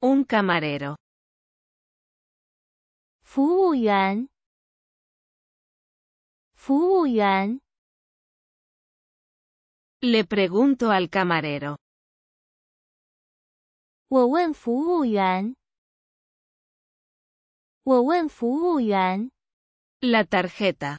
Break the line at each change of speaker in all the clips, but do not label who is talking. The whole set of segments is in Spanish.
Un camarero. Fuyan yuan Le pregunto al camarero. Wowen Fuyuan. Wowen yuan La tarjeta.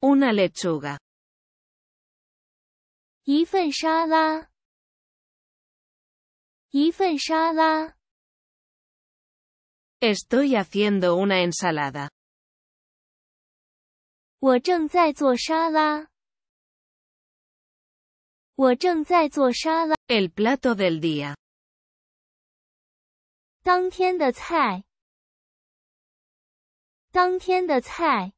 Una lechuga. Y fen shalá. Y fen shalá. Estoy haciendo una ensalada. Wo zheng zai zuo shalá. Wo zai zuo shalá. El plato del día. Dangtian de cai. Dangtian de cai.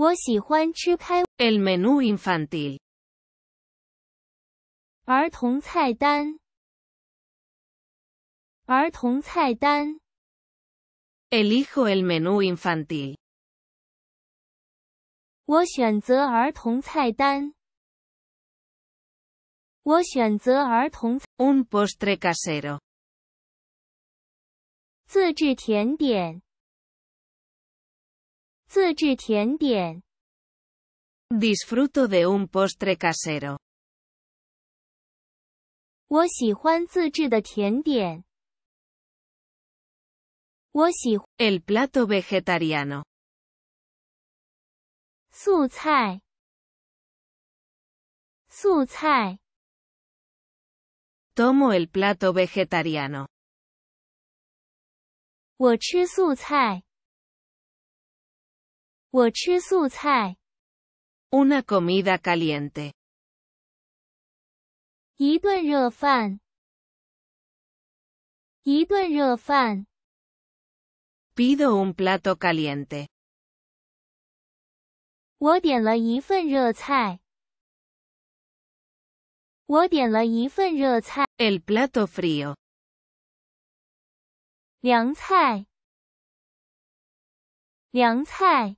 El menú infantil. 儿童菜单。儿童菜单. Elijo el menú infantil. un postre casero. 自制甜点。Disfruto de un postre casero. El plato vegetariano. Tomo el plato vegetariano. 我吃素菜。Una comida caliente. 一顿热饭。一顿热饭。Pido un plato caliente. 我点了一份热菜。我点了一份热菜。El plato frío. 凉菜。凉菜。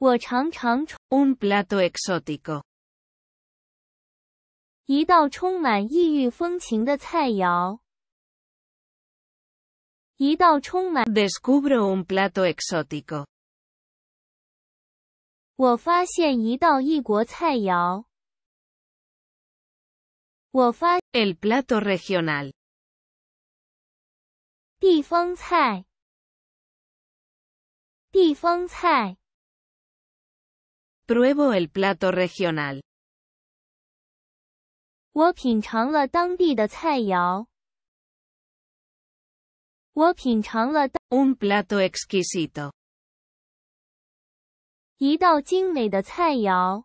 我常常。Un plato exótico，一道充满异域风情的菜肴。一道充满。Descubro un plato exótico，我发现一道异国菜肴。我发现。El plato regional，地方菜。地方菜。Pruebo el plato regional. 我品尝了当地的菜肴。我品尝了 un plato exquisito. 一道精美的菜肴。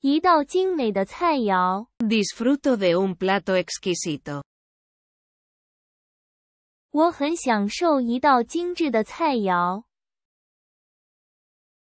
一道精美的菜肴。Disfruto de un plato exquisito. 我很享受一道精致的菜肴。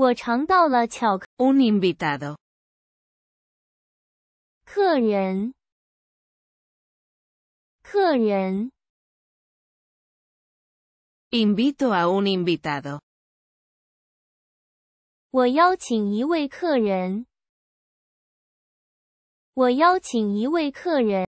我尝到了巧克。Un invitado。客人。客人。Invito a un invitado。我邀请一位客人。我邀请一位客人。